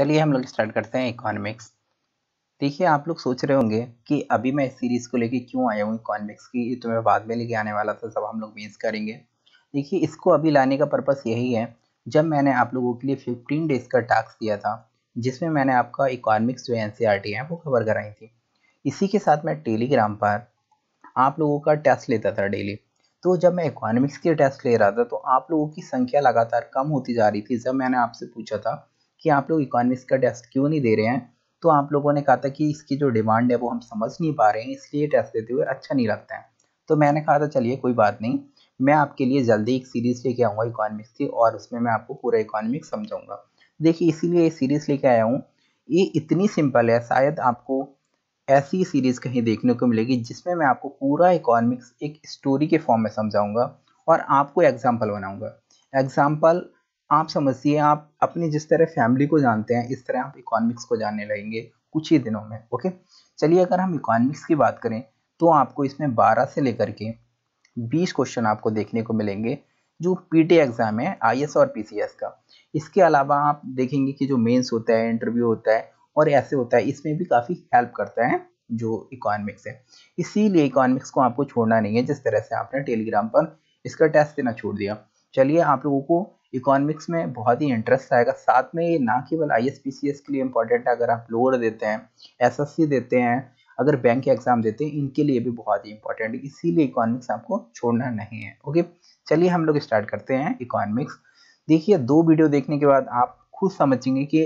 चलिए हम लोग स्टार्ट करते हैं इकोनॉमिक्स देखिए आप लोग सोच रहे होंगे कि अभी मैं इस सीरीज़ को लेके क्यों आया हूँ इकोनॉमिक्स की ये तो मैं बाद में लेके आने वाला था सब हम लोग मिस करेंगे देखिए इसको अभी लाने का पर्पस यही है जब मैंने आप लोगों के लिए फिफ्टीन डेज का टास्क दिया था जिसमें मैंने आपका इकोनॉमिक्स जो एन e है वो कवर कराई थी इसी के साथ मैं टेलीग्राम पर आप लोगों का टेस्ट लेता था डेली तो जब मैं इकोनॉमिक्स के टेस्ट ले रहा था तो आप लोगों की संख्या लगातार कम होती जा रही थी जब मैंने आपसे पूछा था कि आप लोग इकोनॉमिक्स का टेस्ट क्यों नहीं दे रहे हैं तो आप लोगों ने कहा था कि इसकी जो डिमांड है वो हम समझ नहीं पा रहे हैं इसलिए टेस्ट देते हुए अच्छा नहीं लगता है तो मैंने कहा था चलिए कोई बात नहीं मैं आपके लिए जल्दी एक सीरीज़ लेके आऊँगा इकोनॉमिक्स की और उसमें मैं आपको पूरा इकोनॉमिक्स समझाऊंगा देखिए इसीलिए ये सीरीज़ लेके आया हूँ ये इतनी सिंपल है शायद आपको ऐसी सीरीज़ कहीं देखने को मिलेगी जिसमें मैं आपको पूरा इकोनॉमिक्स एक स्टोरी के फॉर्म में समझाऊँगा और आपको एग्जाम्पल बनाऊँगा एग्जाम्पल आप समझिए आप अपनी जिस तरह फैमिली को जानते हैं इस तरह आप इकोनॉमिक्स को जानने लगेंगे कुछ ही दिनों में ओके चलिए अगर हम इकोनॉमिक्स की बात करें तो आपको इसमें 12 से लेकर के 20 क्वेश्चन आपको देखने को मिलेंगे जो पीटी एग्ज़ाम है आईएएस और पीसीएस का इसके अलावा आप देखेंगे कि जो मेंस होता है इंटरव्यू होता है और ऐसे होता है इसमें भी काफ़ी हेल्प करता है जो इकोनॉमिक्स है इसीलिए इकोनॉमिक्स को आपको छोड़ना नहीं है जिस तरह से आपने टेलीग्राम पर इसका टेस्ट देना छोड़ दिया चलिए आप लोगों को इकोनॉमिक्स में बहुत ही इंटरेस्ट आएगा साथ में ये ना केवल आई के लिए इंपॉर्टेंट है अगर आप लोअर देते हैं एस देते हैं अगर बैंक के एग्जाम देते हैं इनके लिए भी बहुत ही इंपॉर्टेंट है इसीलिए इकोनॉमिक्स आपको छोड़ना नहीं है ओके चलिए हम लोग स्टार्ट करते हैं इकोनॉमिक्स देखिए दो वीडियो देखने के बाद आप खुद समझेंगे कि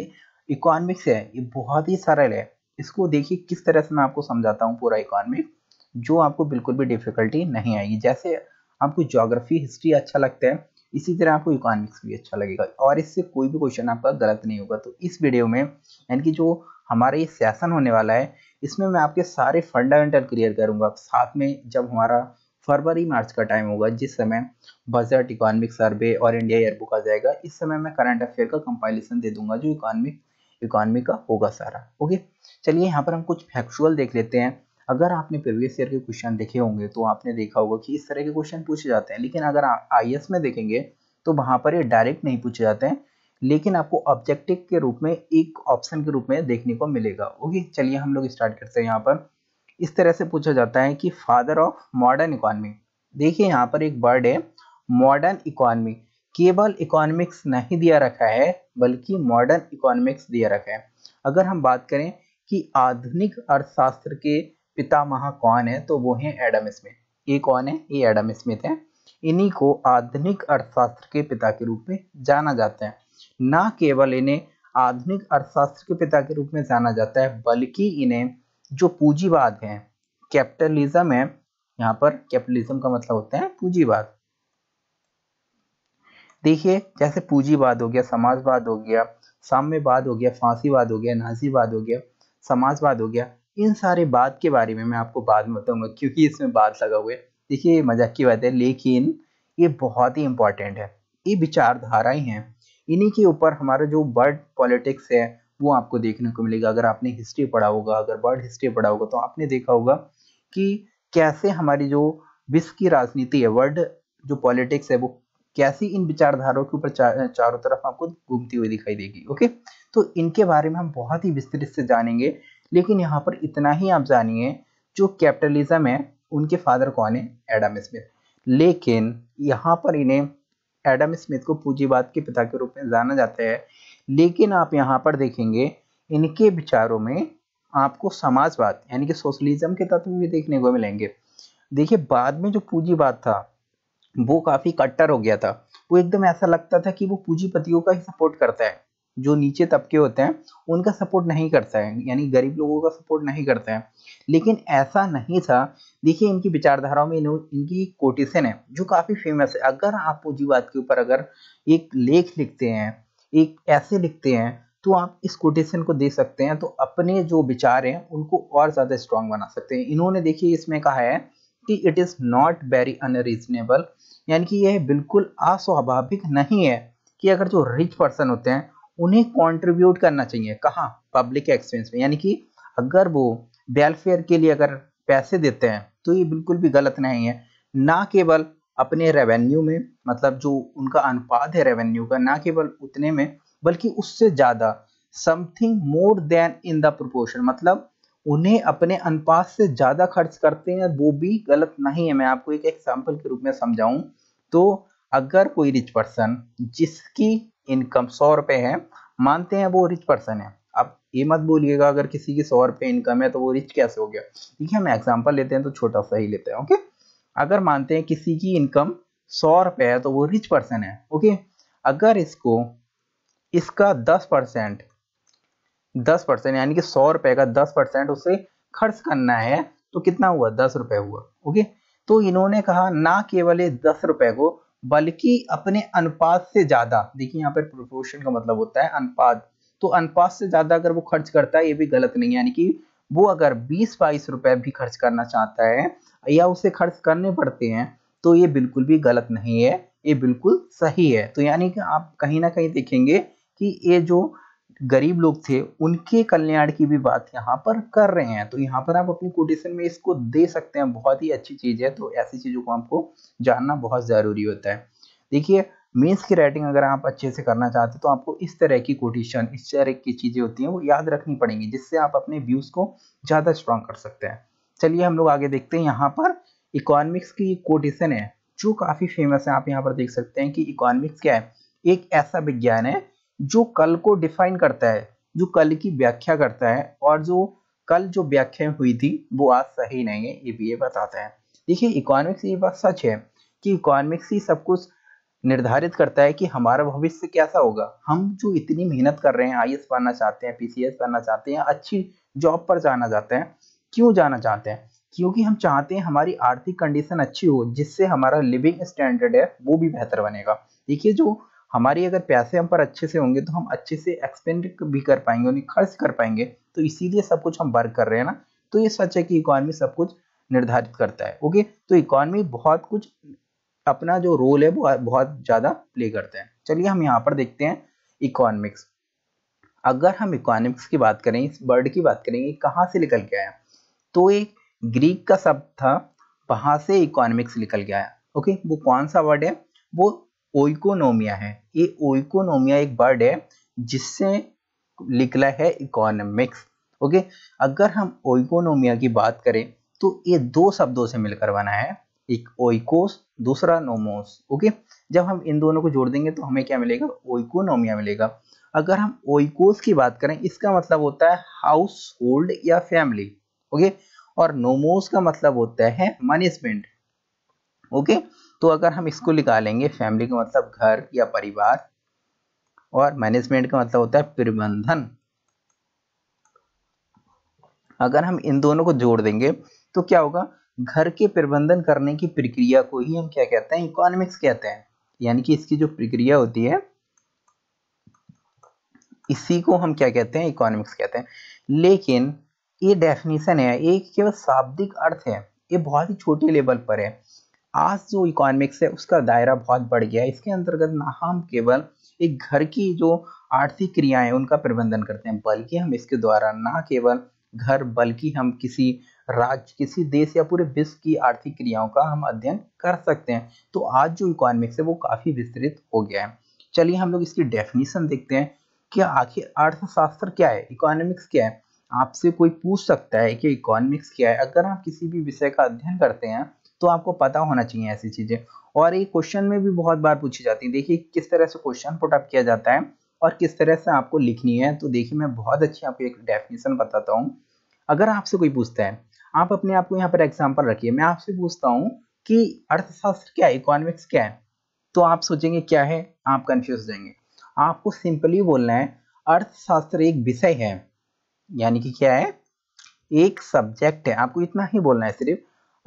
इकोनॉमिक्स है ये बहुत ही सरल है इसको देखिए किस तरह से मैं आपको समझाता हूँ पूरा इकोनॉमिक जो आपको बिल्कुल भी डिफिकल्टी नहीं आएगी जैसे आपको ज्योग्राफी हिस्ट्री अच्छा लगता है इसी तरह आपको इकोनॉमिक्स भी अच्छा लगेगा और इससे कोई भी क्वेश्चन आपका गलत नहीं होगा तो इस वीडियो में यानी कि जो हमारा ये सेशन होने वाला है इसमें मैं आपके सारे फंडामेंटल क्लियर करूंगा साथ में जब हमारा फरवरी मार्च का टाइम होगा जिस समय बजट इकोनॉमिक सर्वे और इंडिया एयरबुक आ जाएगा इस समय मैं करंट अफेयर का कंपाइलेशन दे दूंगा जो इकोनॉमिक इकोनॉमी का होगा सारा ओके चलिए यहाँ पर हम कुछ फैक्चुअल देख लेते हैं अगर आपने प्रीवियस ईयर के क्वेश्चन देखे होंगे तो आपने देखा होगा कि इस तरह के क्वेश्चन पूछे जाते हैं लेकिन अगर आई में देखेंगे तो वहाँ पर ये डायरेक्ट नहीं पूछे जाते हैं लेकिन आपको ऑब्जेक्टिव के रूप में एक ऑप्शन के रूप में देखने को मिलेगा ओके चलिए हम लोग स्टार्ट करते हैं यहाँ पर इस तरह से पूछा जाता है कि फादर ऑफ मॉडर्न इकोनॉमी देखिए यहाँ पर एक वर्ड है मॉडर्न इकोनॉमी केवल इकोनॉमिक्स नहीं दिया रखा है बल्कि मॉडर्न इकोनॉमिक्स दिया रखा है अगर हम बात करें कि आधुनिक अर्थशास्त्र के पितामह कौन है तो वो है एडम स्मिथ ये कौन है ये एडम स्मिथ है इन्हीं को आधुनिक अर्थशास्त्र के पिता के रूप में जाना जाता है ना केवल इन्हें आधुनिक अर्थशास्त्र के पिता के रूप में जाना जाता है बल्कि इन्हें जो पूंजीवाद है कैपिटलिज्म है यहाँ पर कैपिटलिज्म का मतलब होता है पूंजीवाद देखिए जैसे पूंजीवाद हो गया समाजवाद हो गया साम्यवाद हो गया फांसीवाद हो गया नाजीवाद हो गया समाजवाद हो गया इन सारे बात के बारे में मैं आपको बाद में बताऊंगा क्योंकि इसमें बाद लगा हुआ है देखिए ये मजाक की बात है लेकिन ये बहुत ही इंपॉर्टेंट है ये विचारधाराएं हैं इन्हीं के ऊपर हमारा जो वर्ड पॉलिटिक्स है वो आपको देखने को मिलेगा अगर आपने हिस्ट्री पढ़ा होगा अगर वर्ल्ड हिस्ट्री पढ़ा होगा तो आपने देखा होगा कि कैसे हमारी जो विश्व की राजनीति है वर्ल्ड जो पॉलिटिक्स है वो कैसी इन विचारधाराओं के ऊपर चारों तरफ आपको घूमती हुई दिखाई देगी ओके तो इनके बारे में हम बहुत ही विस्तृत से जानेंगे लेकिन यहाँ पर इतना ही आप जानिए जो कैपिटलिज्म है उनके फादर कौन है एडम स्मिथ लेकिन यहाँ पर इन्हें एडम स्मिथ को पूंजीवाद के पिता के रूप में जाना जाता है लेकिन आप यहाँ पर देखेंगे इनके विचारों में आपको समाजवाद यानी कि सोशलिज्म के तत्व भी देखने को मिलेंगे देखिए बाद में जो पूंजीवाद था वो काफ़ी कट्टर हो गया था वो एकदम ऐसा लगता था कि वो पूंजीपतियों का ही सपोर्ट करता है जो नीचे तबके होते हैं उनका सपोर्ट नहीं करता है यानी गरीब लोगों का सपोर्ट नहीं करता है लेकिन ऐसा नहीं था देखिए इनकी विचारधाराओं में इनकी कोटेशन है जो काफ़ी फेमस है अगर आप पूंजीवाद के ऊपर अगर एक लेख लिखते हैं एक ऐसे लिखते हैं तो आप इस कोटेशन को दे सकते हैं तो अपने जो विचार हैं उनको और ज़्यादा स्ट्रांग बना सकते हैं इन्होंने देखिए इसमें कहा है कि it is not very unreasonable यानी कि यह बिल्कुल अस्वाभाविक नहीं है कि अगर जो रिच पर्सन होते हैं उन्हें कॉन्ट्रीब्यूट करना चाहिए कहाँ पब्लिक एक्सपेंस में यानी कि अगर वो वेलफेयर के लिए अगर पैसे देते हैं तो ये बिल्कुल भी गलत नहीं है ना केवल अपने रेवेन्यू में मतलब जो उनका अनुपात है रेवेन्यू का ना केवल उतने में बल्कि उससे ज़्यादा something more than in the proportion मतलब उन्हें अपने अनुपात से ज़्यादा खर्च करते हैं वो भी गलत नहीं है मैं आपको एक एग्जाम्पल के रूप में समझाऊं तो अगर कोई रिच पर्सन जिसकी इनकम सौ रुपए है मानते हैं वो रिच पर्सन है अब ये मत बोलिएगा अगर किसी की सौ रुपए इनकम है तो वो रिच कैसे हो गया ठीक है हम एग्जाम्पल लेते हैं तो छोटा सा ही लेते हैं ओके अगर मानते हैं किसी की इनकम सौ रुपए है तो वो रिच पर्सन है ओके अगर इसको इसका दस परसेंट दस परसेंट यानी कि सौ रुपए का दस परसेंट उसे खर्च करना है तो कितना हुआ दस रुपए हुआ ओके तो इन्होंने कहा ना केवल ये दस रुपए को बल्कि अपने अनुपात से ज्यादा देखिए यहाँ पर प्रोपोर्शन का मतलब होता है अनुपात तो अनुपात से ज्यादा अगर वो खर्च करता है ये भी गलत नहीं है यानी कि वो अगर बीस बाईस रुपए भी खर्च करना चाहता है या उसे खर्च करने पड़ते हैं तो ये बिल्कुल भी गलत नहीं है ये बिल्कुल सही है तो यानी कि आप कहीं ना कहीं देखेंगे कि ये जो गरीब लोग थे उनके कल्याण की भी बात यहाँ पर कर रहे हैं तो यहाँ पर आप अपनी कोटेशन में इसको दे सकते हैं बहुत ही अच्छी चीज़ है तो ऐसी चीज़ों को आपको जानना बहुत ज़रूरी होता है देखिए मीन्स की राइटिंग अगर आप अच्छे से करना चाहते हैं तो आपको इस तरह की कोटेशन इस तरह की चीज़ें होती हैं वो याद रखनी पड़ेंगी जिससे आप अपने व्यूज़ को ज़्यादा स्ट्रॉन्ग कर सकते हैं चलिए हम लोग आगे देखते हैं यहाँ पर इकोनॉमिक्स की कोटेशन है जो काफ़ी फेमस है आप यहाँ पर देख सकते हैं कि इकोनॉमिक्स क्या है एक ऐसा विज्ञान है जो कल को डिफाइन करता है जो कल की व्याख्या करता है और जो कल जो व्याख्या हुई थी वो आज सही नहीं है ये भी ये बताता है देखिए इकोनॉमिक्स ये बात सच है कि इकोनॉमिक्स ही सब कुछ निर्धारित करता है कि हमारा भविष्य कैसा होगा हम जो इतनी मेहनत कर रहे हैं आई पाना चाहते हैं पी पाना चाहते हैं अच्छी जॉब पर जाना चाहते हैं क्यों जाना चाहते हैं क्योंकि हम चाहते हैं हमारी आर्थिक कंडीशन अच्छी हो जिससे हमारा लिविंग स्टैंडर्ड है वो भी बेहतर बनेगा देखिए जो हमारी अगर पैसे हम पर अच्छे से होंगे तो हम अच्छे से एक्सपेंड भी कर पाएंगे उन्हें खर्च कर पाएंगे तो इसीलिए सब कुछ हम वर्क कर रहे हैं ना तो ये सच है कि इकोनॉमी सब कुछ निर्धारित करता है ओके तो इकोनॉमी बहुत कुछ अपना जो रोल है वो बहुत ज़्यादा प्ले करता है चलिए हम यहाँ पर देखते हैं इकोनॉमिक्स अगर हम इकोनॉमिक्स की बात करें इस वर्ड की बात करेंगे कहाँ से निकल के आया तो एक ग्रीक का शब्द था वहां से इकोनॉमिक्स निकल के आया ओके वो कौन सा वर्ड है वो ओइकोनोमिया है ये ओइकोनोमिया एक वर्ड है जिससे निकला है इकोनॉमिक्स ओके अगर हम ओइकोनोमिया की बात करें तो ये दो शब्दों से मिलकर बना है एक ओइकोस दूसरा नोमोस ओके जब हम इन दोनों को जोड़ देंगे तो हमें क्या मिलेगा ओइकोनोमिया मिलेगा अगर हम ओइकोस की बात करें इसका मतलब होता है हाउस होल्ड या फैमिली ओके और नोमोस का मतलब होता है मैनेजमेंट ओके okay? तो अगर हम इसको निकालेंगे फैमिली का मतलब घर या परिवार और मैनेजमेंट का मतलब होता है प्रबंधन अगर हम इन दोनों को जोड़ देंगे तो क्या होगा घर के प्रबंधन करने की प्रक्रिया को ही हम क्या कहते हैं इकोनॉमिक्स कहते हैं यानी कि इसकी जो प्रक्रिया होती है इसी को हम क्या कहते हैं इकोनॉमिक्स कहते हैं लेकिन ये डेफिनेशन है एक केवल शाब्दिक अर्थ है ये बहुत ही छोटे लेवल पर है आज जो इकोनॉमिक्स है उसका दायरा बहुत बढ़ गया है इसके अंतर्गत ना हम केवल एक घर की जो आर्थिक क्रियाएं उनका प्रबंधन करते हैं बल्कि हम इसके द्वारा ना केवल घर बल्कि हम किसी राज्य किसी देश या पूरे विश्व की आर्थिक क्रियाओं का हम अध्ययन कर सकते हैं तो आज जो इकोनॉमिक्स है वो काफ़ी विस्तृत हो गया है चलिए हम लोग इसकी डेफिनेशन देखते हैं कि आखिर अर्थशास्त्र क्या है इकोनॉमिक्स क्या है आपसे कोई पूछ सकता है कि इकोनॉमिक्स क्या है अगर आप किसी भी विषय का अध्ययन करते हैं तो आपको पता होना चाहिए ऐसी चीज़ें और ये क्वेश्चन में भी बहुत बार पूछी जाती है देखिए किस तरह से क्वेश्चन पुटअप किया जाता है और किस तरह से आपको लिखनी है तो देखिए मैं बहुत अच्छी आपको एक डेफिनेशन बताता हूँ अगर आपसे कोई पूछता है आप अपने आप को यहाँ पर एग्जाम्पल रखिए मैं आपसे पूछता हूँ कि अर्थशास्त्र क्या है इकोनॉमिक्स क्या है तो आप सोचेंगे क्या है आप कंफ्यूज जाएंगे आपको सिंपली बोलना है अर्थशास्त्र एक विषय है यानी कि क्या है एक सब्जेक्ट है आपको इतना ही बोलना है सिर्फ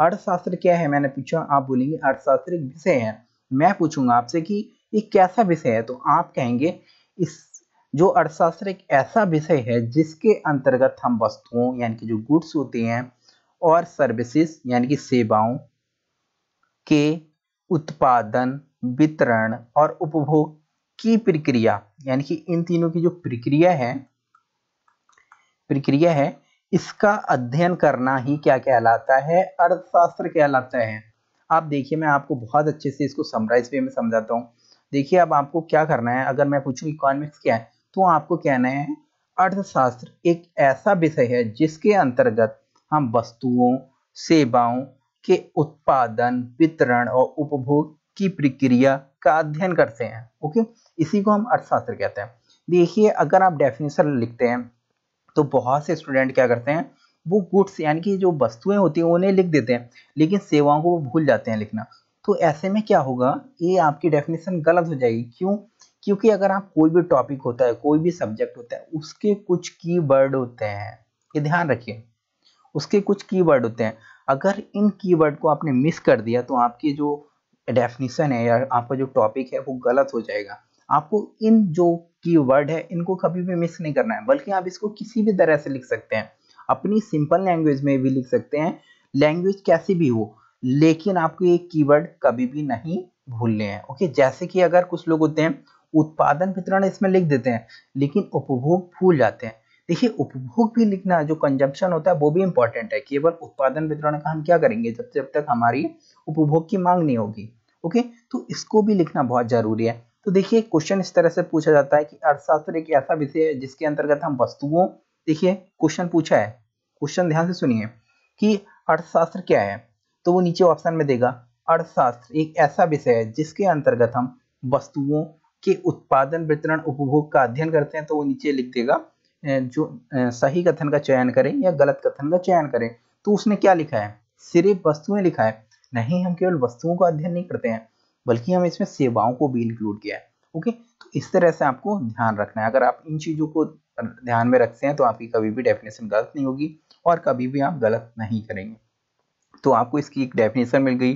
अर्थशास्त्र क्या है मैंने पूछा आप बोलेंगे अर्थशास्त्र एक विषय है मैं पूछूंगा आपसे कि ये कैसा विषय है तो आप कहेंगे इस जो अर्थशास्त्र एक ऐसा विषय है जिसके अंतर्गत हम वस्तुओं यानी कि जो गुड्स होते हैं और सर्विसेज यानी कि सेवाओं के उत्पादन वितरण और उपभोग की प्रक्रिया यानी कि इन तीनों की जो प्रक्रिया है प्रक्रिया है इसका अध्ययन करना ही क्या कहलाता है अर्थशास्त्र कहलाता है आप देखिए मैं आपको बहुत अच्छे से इसको समराइज वे में समझाता हूँ देखिए अब आपको क्या करना है अगर मैं पूछूँ इकोनॉमिक्स क्या है तो आपको कहना है अर्थशास्त्र एक ऐसा विषय है जिसके अंतर्गत हम वस्तुओं सेवाओं के उत्पादन वितरण और उपभोग की प्रक्रिया का अध्ययन करते हैं ओके इसी को हम अर्थशास्त्र कहते हैं देखिए अगर आप डेफिनेशन लिखते हैं तो बहुत से स्टूडेंट क्या करते हैं वो गुड्स यानी कि जो वस्तुएं होती हैं उन्हें लिख देते हैं लेकिन सेवाओं को वो भूल जाते हैं लिखना तो ऐसे में क्या होगा ये आपकी डेफिनेशन गलत हो जाएगी क्यों क्योंकि अगर आप कोई भी टॉपिक होता है कोई भी सब्जेक्ट होता है उसके कुछ की होते हैं ये ध्यान रखिए उसके कुछ की होते हैं अगर इन की को आपने मिस कर दिया तो आपकी जो डेफिनेशन है या आपका जो टॉपिक है वो गलत हो जाएगा आपको इन जो की वर्ड है इनको कभी भी मिस नहीं करना है बल्कि आप इसको किसी भी तरह से लिख सकते हैं अपनी सिंपल लैंग्वेज में भी लिख सकते हैं लैंग्वेज कैसी भी हो लेकिन आपको ये कीवर्ड कभी भी नहीं भूलने हैं ओके जैसे कि अगर कुछ लोग होते हैं उत्पादन वितरण इसमें लिख देते हैं लेकिन उपभोग भूल जाते हैं देखिए उपभोग भी लिखना जो कंजम्पशन होता है वो भी इंपॉर्टेंट है केवल उत्पादन वितरण का हम क्या करेंगे जब जब तक हमारी उपभोग की मांग नहीं होगी ओके तो इसको भी लिखना बहुत जरूरी है तो देखिए क्वेश्चन इस तरह से पूछा जाता है कि अर्थशास्त्र एक ऐसा विषय है जिसके अंतर्गत हम वस्तुओं देखिए क्वेश्चन पूछा है क्वेश्चन ध्यान से सुनिए कि अर्थशास्त्र क्या है तो वो नीचे ऑप्शन में देगा अर्थशास्त्र एक ऐसा विषय है जिसके अंतर्गत हम वस्तुओं के उत्पादन वितरण उपभोग का अध्ययन करते हैं तो वो नीचे लिख देगा जो सही कथन का चयन करें या गलत कथन का चयन करें तो उसने क्या लिखा है सिर्फ वस्तुएं लिखा है नहीं हम केवल वस्तुओं का अध्ययन नहीं करते हैं बल्कि हम इसमें सेवाओं को भी इंक्लूड किया है ओके तो इस तरह से आपको ध्यान रखना है अगर आप इन चीज़ों को ध्यान में रखते हैं तो आपकी कभी भी डेफिनेशन गलत नहीं होगी और कभी भी आप गलत नहीं करेंगे तो आपको इसकी एक डेफिनेशन मिल गई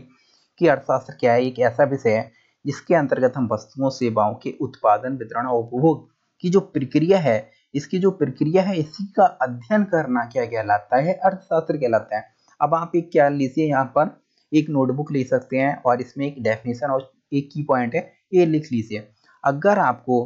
कि अर्थशास्त्र क्या है एक ऐसा विषय है जिसके अंतर्गत हम वस्तुओं सेवाओं के उत्पादन वितरण और उपभोग की जो प्रक्रिया है इसकी जो प्रक्रिया है इसी का अध्ययन करना क्या कहलाता है अर्थशास्त्र कहलाता है अब आप एक क्या लीजिए यहाँ पर एक नोटबुक ले सकते हैं और इसमें एक डेफिनेशन और एक की पॉइंट है ये लिख लीजिए अगर आपको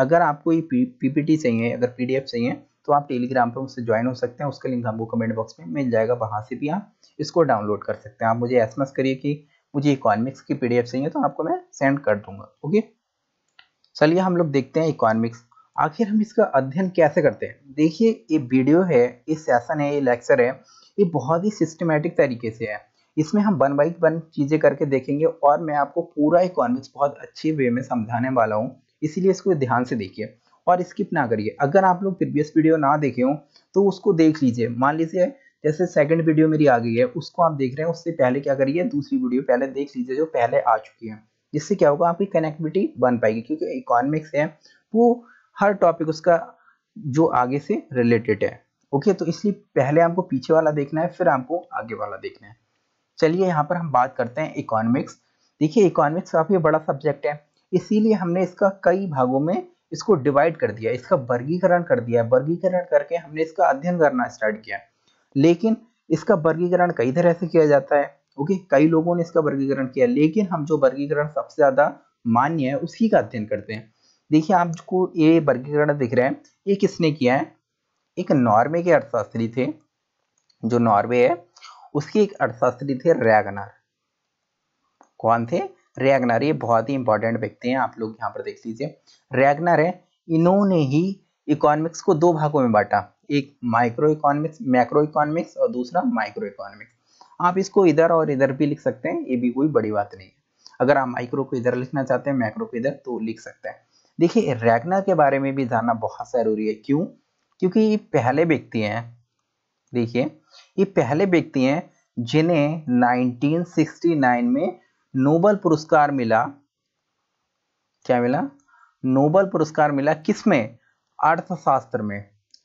अगर आपको ये पीपीटी चाहिए अगर पीडीएफ चाहिए तो आप टेलीग्राम पर मुझसे ज्वाइन हो सकते हैं उसका लिंक आपको कमेंट बॉक्स में मिल जाएगा वहाँ से भी आप इसको डाउनलोड कर सकते हैं आप मुझे एस करिए कि मुझे इकोनॉमिक्स की पीडीएफ चाहिए तो आपको मैं सेंड कर दूंगा ओके चलिए हम लोग देखते हैं इकोनॉमिक्स आखिर हम इसका अध्ययन कैसे करते हैं देखिए ये वीडियो है ये सेशन है ये लेक्चर है ये बहुत ही सिस्टमेटिक तरीके से है इसमें हम वन बाई वन चीज़ें करके देखेंगे और मैं आपको पूरा इकोनॉमिक्स बहुत अच्छे वे में समझाने वाला हूँ इसीलिए इसको ध्यान से देखिए और स्किप ना करिए अगर आप लोग प्रीवियस वीडियो ना देखे हो तो उसको देख लीजिए मान लीजिए जैसे सेकंड वीडियो मेरी आ गई है उसको आप देख रहे हैं उससे पहले क्या करिए दूसरी वीडियो पहले देख लीजिए जो पहले आ चुकी है जिससे क्या होगा आपकी कनेक्टिविटी बन पाएगी क्योंकि इकोनॉमिक्स है वो हर टॉपिक उसका जो आगे से रिलेटेड है ओके तो इसलिए पहले आपको पीछे वाला देखना है फिर आपको आगे वाला देखना है चलिए यहाँ पर हम बात करते हैं इकोनॉमिक्स देखिए इकोनॉमिक्स काफ़ी बड़ा सब्जेक्ट है इसीलिए हमने इसका कई भागों में इसको डिवाइड कर दिया इसका वर्गीकरण कर दिया वर्गीकरण करके हमने इसका अध्ययन करना स्टार्ट किया लेकिन इसका वर्गीकरण कई तरह से किया जाता है ओके कई लोगों ने इसका वर्गीकरण किया लेकिन हम जो वर्गीकरण सबसे ज़्यादा मान्य है उसी का अध्ययन करते हैं देखिए आपको ये वर्गीकरण दिख रहा है ये किसने किया है एक नॉर्वे के अर्थशास्त्री थे जो नॉर्वे है उसके एक अर्थशास्त्री थे रैगनार कौन थे रैगनार ये बहुत ही इंपॉर्टेंट व्यक्ति हैं आप लोग यहाँ पर देख लीजिए रैगनार है इन्होंने ही इकोनॉमिक्स को दो भागों में बांटा एक माइक्रो इकोनॉमिक्स मैक्रो इकोनॉमिक्स और दूसरा माइक्रो इकोनॉमिक्स आप इसको इधर और इधर भी लिख सकते हैं ये भी कोई बड़ी बात नहीं है अगर आप माइक्रो को इधर लिखना चाहते हैं मैक्रो को इधर तो लिख सकते हैं देखिए रैगनर के बारे में भी जानना बहुत ज़रूरी है क्यों क्योंकि ये पहले व्यक्ति हैं देखिए ये पहले व्यक्ति हैं जिन्हें 1969 में नोबल पुरस्कार मिला क्या मिला नोबल पुरस्कार मिला किसमें अर्थशास्त्र में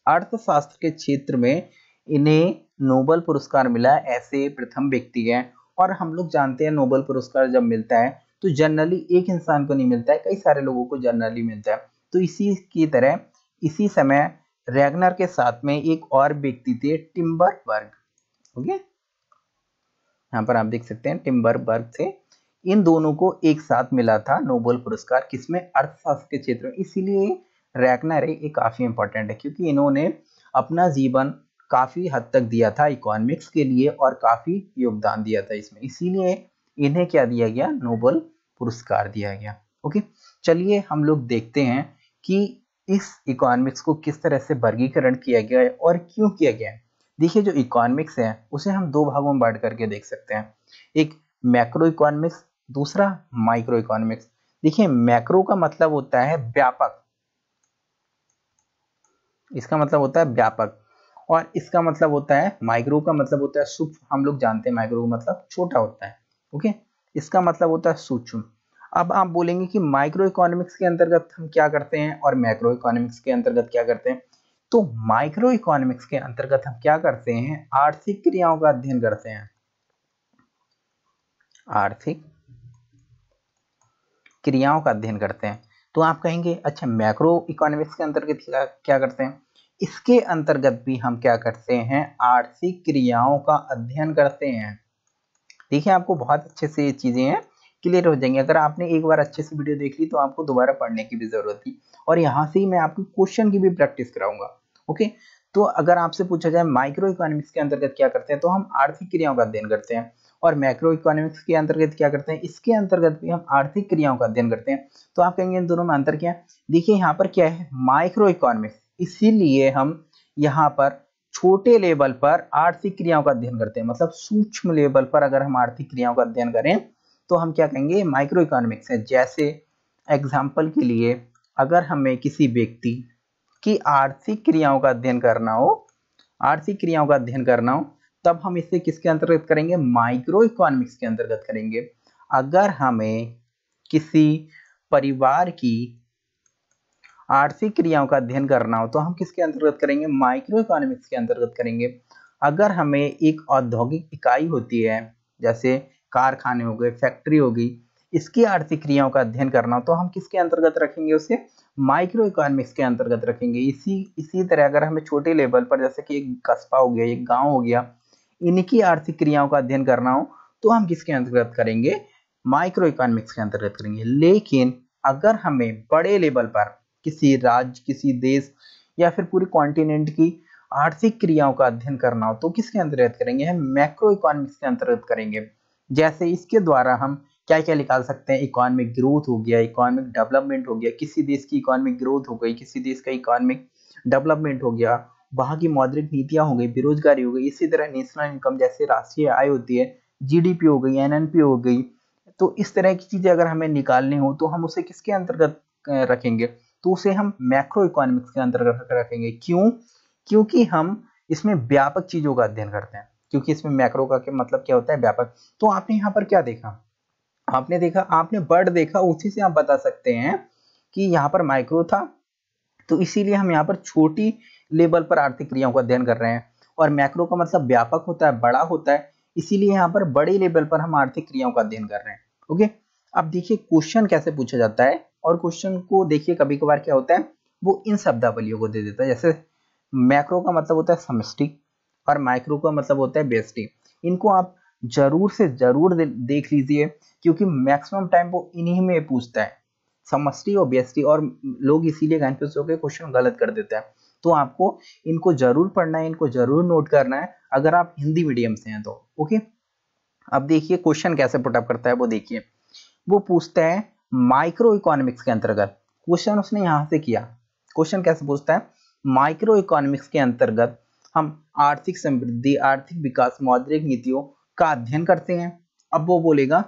अर्थशास्त्र के क्षेत्र में इन्हें नोबल पुरस्कार मिला ऐसे प्रथम व्यक्ति हैं और हम लोग जानते हैं नोबल पुरस्कार जब मिलता है तो जनरली एक इंसान को नहीं मिलता है कई सारे लोगों को जनरली मिलता है तो इसी की तरह इसी समय रैगनर के साथ में एक और व्यक्ति थे टिम्बरबर्ग ओके यहाँ पर आप देख सकते हैं टिम्बरबर्ग थे इन दोनों को एक साथ मिला था नोबेल पुरस्कार किसमें अर्थशास्त्र के क्षेत्र में इसीलिए रैगनर ये काफ़ी इंपॉर्टेंट है क्योंकि इन्होंने अपना जीवन काफ़ी हद तक दिया था इकोनॉमिक्स के लिए और काफ़ी योगदान दिया था इसमें इसीलिए इन्हें क्या दिया गया नोबल पुरस्कार दिया गया ओके चलिए हम लोग देखते हैं कि इस इकोनॉमिक्स को किस तरह से वर्गीकरण किया गया है और क्यों किया गया है देखिए जो इकोनॉमिक्स है उसे हम दो भागों में बांट करके देख सकते हैं एक मैक्रो इकोनॉमिक्स दूसरा माइक्रो इकोनॉमिक्स देखिए मैक्रो का मतलब होता है व्यापक इसका मतलब होता है व्यापक और इसका मतलब होता है माइक्रो का मतलब होता है सूक्ष्म हम लोग जानते हैं माइक्रो का मतलब छोटा होता है ओके इसका मतलब होता है सूक्ष्म अब आप बोलेंगे कि माइक्रो इकोनॉमिक्स के अंतर्गत हम क्या करते हैं और मैक्रो इकोनॉमिक्स के अंतर्गत क्या करते हैं तो माइक्रो इकोनॉमिक्स के अंतर्गत हम क्या करते हैं आर्थिक क्रियाओं का अध्ययन करते हैं आर्थिक क्रियाओं का अध्ययन करते हैं तो आप कहेंगे अच्छा मैक्रो इकोनॉमिक्स के अंतर्गत क्या करते हैं इसके अंतर्गत भी हम क्या करते हैं आर्थिक क्रियाओं का अध्ययन करते हैं देखिए आपको बहुत अच्छे से ये चीजें हैं क्लियर हो जाएंगे अगर आपने एक बार अच्छे से वीडियो देख ली तो आपको दोबारा पढ़ने की भी ज़रूरत थी और यहाँ से ही मैं आपको क्वेश्चन की भी प्रैक्टिस कराऊंगा ओके तो अगर आपसे पूछा जाए माइक्रो इकोनॉमिक्स के अंतर्गत क्या करते हैं तो हम आर्थिक क्रियाओं का अध्ययन करते हैं और मैक्रो इकोनॉमिक्स के अंतर्गत क्या करते हैं इसके अंतर्गत भी हम आर्थिक क्रियाओं का अध्ययन करते हैं तो आप कहेंगे इन दोनों में अंतर क्या है देखिए यहाँ पर क्या है माइक्रो इकोनॉमिक्स इसीलिए हम यहाँ पर छोटे लेवल पर आर्थिक क्रियाओं का अध्ययन करते हैं मतलब सूक्ष्म लेवल पर अगर हम आर्थिक क्रियाओं का अध्ययन करें तो हम क्या कहेंगे माइक्रो इकोनॉमिक्स है जैसे एग्जाम्पल के लिए अगर हमें किसी व्यक्ति की आर्थिक क्रियाओं का अध्ययन करना हो आर्थिक क्रियाओं का अध्ययन करना हो तब हम इसे किसके अंतर्गत करेंगे माइक्रो इकोनॉमिक्स के अंतर्गत करेंगे अगर हमें किसी परिवार की आर्थिक क्रियाओं का अध्ययन करना हो तो हम किसके अंतर्गत करेंगे माइक्रो इकोनॉमिक्स के अंतर्गत करेंगे अगर हमें एक औद्योगिक इकाई होती है जैसे कारखाने हो गए फैक्ट्री हो गई इसकी आर्थिक क्रियाओं का अध्ययन करना तो हम किसके अंतर्गत रखेंगे उसे माइक्रो इकोनॉमिक्स के अंतर्गत रखेंगे इसी इसी तरह अगर हमें छोटे लेवल पर जैसे कि एक कस्बा हो गया एक गांव हो गया इनकी आर्थिक क्रियाओं का अध्ययन करना हो तो हम किसके अंतर्गत करेंगे माइक्रो इकोनॉमिक्स के अंतर्गत करेंगे लेकिन अगर हमें बड़े लेवल पर किसी राज्य किसी देश या फिर पूरे कॉन्टिनेंट की आर्थिक क्रियाओं का अध्ययन करना हो तो किसके अंतर्गत करेंगे हम मैक्रो इकोनॉमिक्स के अंतर्गत करेंगे जैसे इसके द्वारा हम क्या क्या निकाल सकते हैं इकोनॉमिक ग्रोथ हो गया इकोनॉमिक डेवलपमेंट हो गया किसी देश की इकोनॉमिक ग्रोथ हो गई किसी देश का इकोनॉमिक डेवलपमेंट हो गया वहाँ की मौद्रिक नीतियाँ हो गई बेरोजगारी हो गई इसी तरह नेशनल इनकम जैसे राष्ट्रीय आय होती है जीडीपी हो गई एनएनपी हो गई तो इस तरह की चीज़ें अगर हमें निकालनी हो तो हम उसे किसके अंतर्गत रखेंगे तो उसे हम मैक्रो इकोनॉमिक्स के अंतर्गत रखेंगे क्यों क्योंकि हम इसमें व्यापक चीज़ों का अध्ययन करते हैं क्योंकि इसमें मैक्रो का मतलब क्या होता है व्यापक तो आपने यहाँ पर क्या देखा आपने देखा आपने बर्ड देखा उसी से आप बता सकते हैं कि यहाँ पर माइक्रो था तो इसीलिए हम यहाँ पर छोटी लेवल पर आर्थिक क्रियाओं का अध्ययन कर रहे हैं और मैक्रो का मतलब व्यापक होता है बड़ा होता है इसीलिए यहाँ पर बड़े लेवल पर हम आर्थिक क्रियाओं का अध्ययन कर रहे हैं ओके अब देखिए क्वेश्चन कैसे पूछा जाता है और क्वेश्चन को देखिए कभी कभार क्या होता है वो इन शब्दावलियों को दे देता है जैसे मैक्रो का मतलब होता है समष्टि और माइक्रो का मतलब होता है बेस्टी इनको आप जरूर से जरूर देख लीजिए क्योंकि मैक्सिमम टाइम वो इन्हीं में पूछता है समष्टि और बेस्टी और लोग इसीलिए कन्फ्यूज क्वेश्चन गलत कर देता है तो आपको इनको जरूर पढ़ना है इनको जरूर नोट करना है अगर आप हिंदी मीडियम से हैं तो ओके अब देखिए क्वेश्चन कैसे पुटअप करता है वो देखिए वो पूछता है माइक्रो इकोनॉमिक्स के अंतर्गत क्वेश्चन उसने यहाँ से किया क्वेश्चन कैसे पूछता है माइक्रो इकोनॉमिक्स के अंतर्गत हम आर्थिक समृद्धि आर्थिक विकास मौद्रिक नीतियों का अध्ययन करते हैं अब वो बोलेगा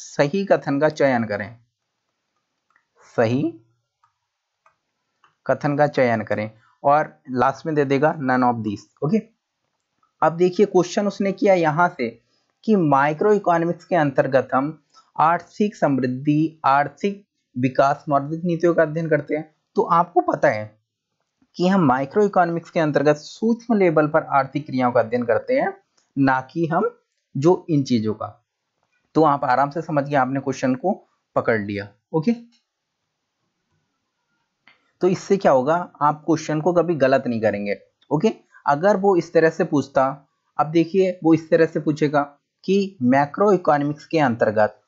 सही कथन का चयन करें सही कथन का चयन करें और लास्ट में दे देगा नन ऑफ दिस ओके अब देखिए क्वेश्चन उसने किया यहां से कि माइक्रो इकोनॉमिक्स के अंतर्गत हम आर्थिक समृद्धि आर्थिक विकास मौद्रिक नीतियों का अध्ययन करते हैं तो आपको पता है कि हम माइक्रो इकोनॉमिक्स के अंतर्गत सूक्ष्म लेवल पर आर्थिक क्रियाओं का अध्ययन करते हैं ना कि हम जो इन चीजों का तो आप आराम से समझ गए आपने क्वेश्चन को पकड़ लिया ओके तो इससे क्या होगा आप क्वेश्चन को कभी गलत नहीं करेंगे ओके अगर वो इस तरह से पूछता अब देखिए वो इस तरह से पूछेगा कि मैक्रो इकोनॉमिक्स के अंतर्गत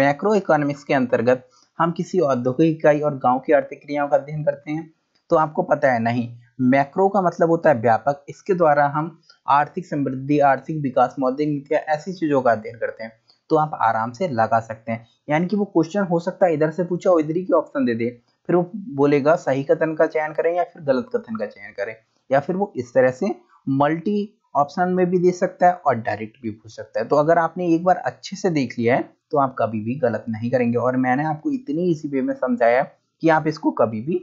मैक्रो इकोनॉमिक्स के अंतर्गत हम किसी औद्योगिक इकाई और गांव की आर्थिक क्रियाओं का अध्ययन करते हैं तो आपको पता है नहीं मैक्रो का मतलब होता है व्यापक इसके द्वारा हम आर्थिक समृद्धि आर्थिक विकास मौद्रिक नीति ऐसी चीज़ों का अध्ययन करते हैं तो आप आराम से लगा सकते हैं यानी कि वो क्वेश्चन हो सकता है इधर से पूछा और इधर ही ऑप्शन दे दे फिर वो बोलेगा सही कथन का चयन करें या फिर गलत कथन का चयन करें या फिर वो इस तरह से मल्टी ऑप्शन में भी दे सकता है और डायरेक्ट भी पूछ सकता है तो अगर आपने एक बार अच्छे से देख लिया है तो आप कभी भी गलत नहीं करेंगे और मैंने आपको इतनी इसी वे में समझाया कि आप इसको कभी भी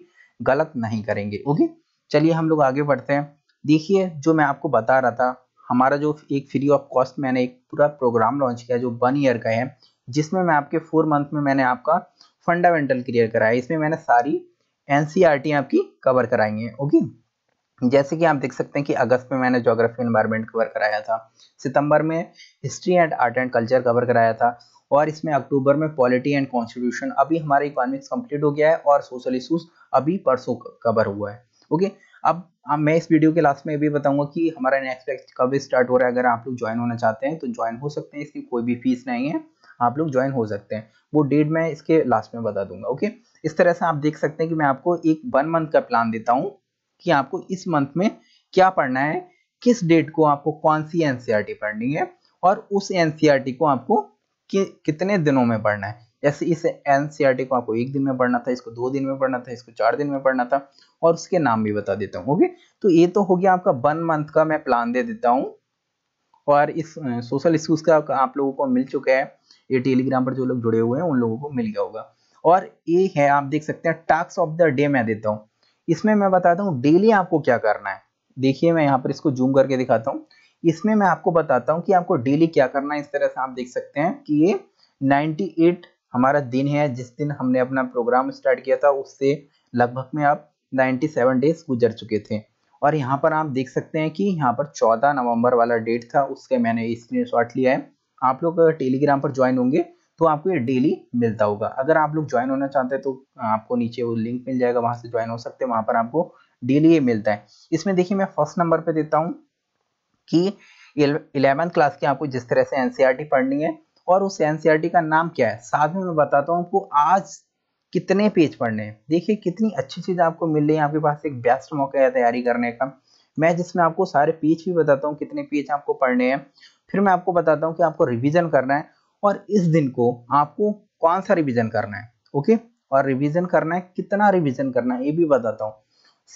गलत नहीं करेंगे ओके चलिए हम लोग आगे बढ़ते हैं देखिए जो मैं आपको बता रहा था हमारा जो एक फ्री ऑफ कॉस्ट मैंने एक पूरा प्रोग्राम लॉन्च किया जो वन ईयर का है जिसमें मैं आपके फोर मंथ में मैंने आपका फंडामेंटल क्लियर कराया इसमें मैंने सारी एन e आपकी कवर कराई है ओके जैसे कि आप देख सकते हैं कि अगस्त में मैंने जोग्राफी एनवायरमेंट कवर कराया था सितंबर में history and art and culture cover कराया था और इसमें अक्टूबर में पॉलिटी एंड कॉन्स्टिट्यूशन अभी हमारा इकोनॉमिक्स कंप्लीट हो गया है और सोशल इशूज अभी परसों कवर हुआ है ओके अब मैं इस वीडियो के लास्ट में भी बताऊंगा कि हमारा नेक्स्ट बैच कब स्टार्ट हो रहा है अगर आप लोग ज्वाइन होना चाहते हैं तो ज्वाइन हो सकते हैं इसकी कोई भी फीस नहीं है आप लोग ज्वाइन हो सकते हैं वो डेट मैं इसके लास्ट में बता दूंगा ओके इस तरह से आप देख सकते हैं कि मैं आपको एक वन मंथ का प्लान देता हूँ कि आपको इस मंथ में क्या पढ़ना है किस डेट को आपको कौन सी एनसीआरटी e पढ़नी है और उस एनसीआरटी e को आपको कि कितने दिनों में पढ़ना है जैसे इस एन e को आपको एक दिन में पढ़ना था इसको दो दिन में पढ़ना था इसको चार दिन में पढ़ना था और उसके नाम भी बता देता हूँ ओके तो ये तो हो गया आपका वन मंथ का मैं प्लान दे देता हूँ और इस सोशल इश्यूज का आप लोगों को मिल चुका है ये टेलीग्राम पर जो लोग जुड़े हुए हैं उन लोगों को मिल गया होगा और ये है आप देख सकते हैं टास्क ऑफ द डे मैं देता हूँ इसमें मैं बताता हूँ डेली आपको क्या करना है देखिए मैं यहाँ पर इसको जूम करके दिखाता हूँ इसमें मैं आपको बताता हूँ कि आपको डेली क्या करना है इस तरह से आप देख सकते हैं कि ये एट हमारा दिन है जिस दिन हमने अपना प्रोग्राम स्टार्ट किया था उससे लगभग में आप 97 डेज गुजर चुके थे और यहाँ पर आप देख सकते हैं कि यहाँ पर 14 नवंबर वाला डेट था उसके मैंने स्क्रीन लिया है आप लोग टेलीग्राम पर ज्वाइन होंगे तो आपको ये डेली मिलता होगा अगर आप लोग ज्वाइन होना चाहते हैं तो आपको नीचे वो लिंक मिल जाएगा वहां से ज्वाइन हो सकते हैं वहां पर आपको डेली ये मिलता है इसमें देखिए मैं फर्स्ट नंबर पे देता हूँ कि इलेवेंथ क्लास की आपको जिस तरह से एनसीईआरटी e पढ़नी है और उस एनसीईआरटी e का नाम क्या है साथ में मैं बताता हूँ आपको आज कितने पेज पढ़ने हैं देखिए कितनी अच्छी चीज़ आपको मिल रही है आपके पास एक बेस्ट मौका है तैयारी करने का मैं जिसमें आपको सारे पेज भी बताता हूँ कितने पेज आपको पढ़ने हैं फिर मैं आपको बताता हूँ कि आपको रिविजन करना है और इस दिन को आपको कौन सा रिविजन करना है ओके और रिविजन करना है कितना रिविजन करना है ये भी बताता हूँ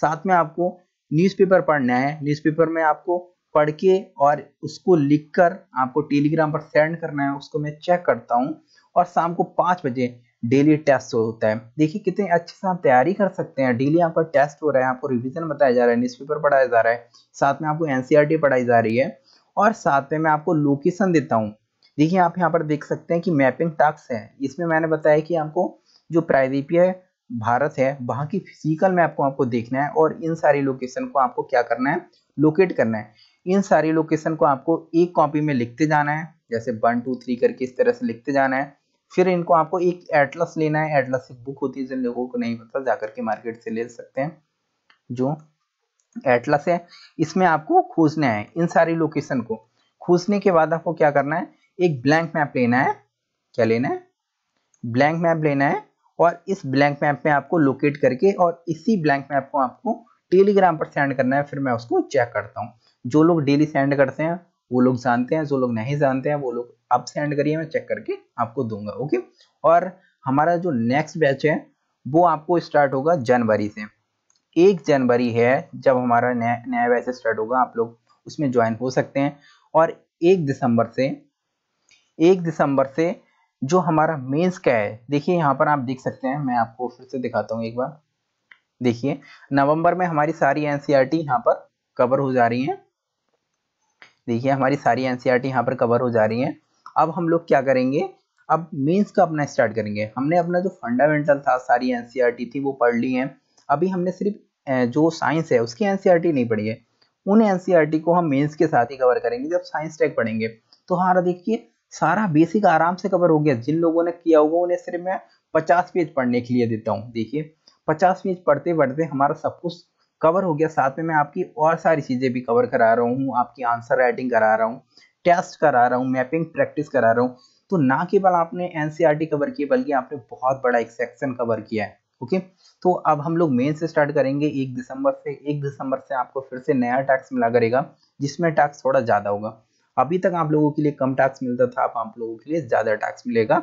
साथ में आपको न्यूज़पेपर पढ़ना है न्यूज़पेपर में आपको पढ़ के और उसको लिखकर आपको टेलीग्राम पर सेंड करना है उसको मैं चेक करता हूँ और शाम को पाँच बजे डेली टेस्ट होता है देखिए कितने अच्छे से आप तैयारी कर सकते हैं डेली यहाँ पर टेस्ट हो रहा है आपको रिविजन बताया जा रहा है न्यूज़पेपर पढ़ाया जा रहा है साथ में आपको एन e पढ़ाई जा रही है और साथ में मैं आपको लोकेशन देता हूँ देखिए आप यहाँ पर देख सकते हैं कि मैपिंग टास्क है इसमें मैंने बताया कि आपको जो प्रायद्वीपीय भारत है वहाँ की फिजिकल मैप को आपको देखना है और इन सारी लोकेशन को आपको क्या करना है लोकेट करना है इन सारी लोकेशन को आपको एक कॉपी में लिखते जाना है जैसे वन टू थ्री करके इस तरह से लिखते जाना है फिर इनको आपको एक एटलस लेना है एटलस एक बुक होती है जिन लोगों को नहीं पता जाकर के मार्केट से ले सकते हैं जो एटलस है इसमें आपको खोजना है इन सारी लोकेशन को खोजने के बाद आपको क्या करना है एक ब्लैंक मैप लेना है क्या लेना है ब्लैंक मैप लेना है और इस ब्लैंक मैप में आपको लोकेट करके और इसी ब्लैंक मैप को आपको टेलीग्राम पर सेंड करना है फिर मैं उसको चेक करता हूँ जो लोग डेली सेंड करते हैं वो लोग जानते हैं जो लोग नहीं जानते हैं वो लोग अब सेंड करिए मैं चेक करके आपको दूंगा ओके और हमारा जो नेक्स्ट बैच है वो आपको स्टार्ट होगा जनवरी से एक जनवरी है जब हमारा नया नया बैच स्टार्ट होगा आप लोग उसमें ज्वाइन हो सकते हैं और एक दिसंबर से एक दिसंबर से जो हमारा मेंस का है देखिए यहाँ पर आप देख सकते हैं मैं आपको फिर से दिखाता हूँ एक बार देखिए नवंबर में हमारी सारी एनसीईआरटी सी e यहाँ पर कवर हो जा रही हैं देखिए हमारी सारी एन सी आर टी यहाँ पर कवर हो जा रही है अब हम लोग क्या करेंगे अब मेंस का अपना स्टार्ट करेंगे हमने अपना जो फंडामेंटल था सारी एन सी आर टी थी वो पढ़ ली है अभी हमने सिर्फ जो साइंस है उसकी एन सी आर टी नहीं पढ़ी है उन एन e को हम मेंस के साथ ही कवर करेंगे जब साइंस टेक पढ़ेंगे तो हमारा देखिए सारा बेसिक आराम से कवर हो गया जिन लोगों ने किया होगा उन्हें सिर्फ मैं पचास पेज पढ़ने के लिए देता हूँ देखिए पचास पेज पढ़ते पढ़ते हमारा सब कुछ कवर हो गया साथ में मैं आपकी और सारी चीज़ें भी कवर करा रहा हूँ आपकी आंसर राइटिंग करा रहा हूँ टेस्ट करा रहा हूँ मैपिंग प्रैक्टिस करा रहा हूँ तो ना केवल आपने एनसीईआरटी कवर e की बल्कि आपने बहुत बड़ा एक सेक्शन कवर किया है ओके तो अब हम लोग मेन से स्टार्ट करेंगे एक दिसंबर से एक दिसंबर से आपको फिर से नया टैक्स मिला करेगा जिसमें टैक्स थोड़ा ज़्यादा होगा अभी तक आप लोगों के लिए कम टैक्स मिलता था अब आप लोगों के लिए ज़्यादा टैक्स मिलेगा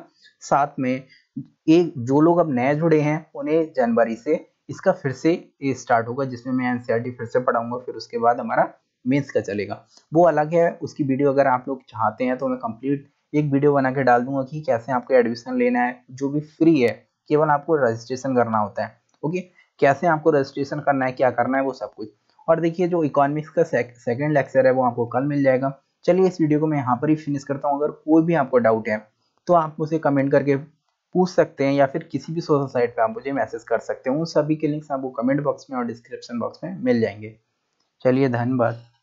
साथ में एक जो लोग अब नए जुड़े हैं उन्हें जनवरी से इसका फिर से स्टार्ट होगा जिसमें मैं एनसीईआरटी e फिर से पढ़ाऊंगा फिर उसके बाद हमारा मेंस का चलेगा वो अलग है उसकी वीडियो अगर आप लोग चाहते हैं तो मैं कंप्लीट एक वीडियो बना के डाल दूंगा कि कैसे आपको एडमिशन लेना है जो भी फ्री है केवल आपको रजिस्ट्रेशन करना होता है ओके कैसे आपको रजिस्ट्रेशन करना है क्या करना है वो सब कुछ और देखिए जो इकोनॉमिक्स का सेकेंड लेक्चर है वो आपको कल मिल जाएगा चलिए इस वीडियो को मैं यहाँ पर ही फिनिश करता हूँ अगर कोई भी आपको डाउट है तो आप मुझे कमेंट करके पूछ सकते हैं या फिर किसी भी सोशल साइट पे आप मुझे मैसेज कर सकते हैं उन सभी के लिंक्स आपको कमेंट बॉक्स में और डिस्क्रिप्शन बॉक्स में मिल जाएंगे चलिए धन्यवाद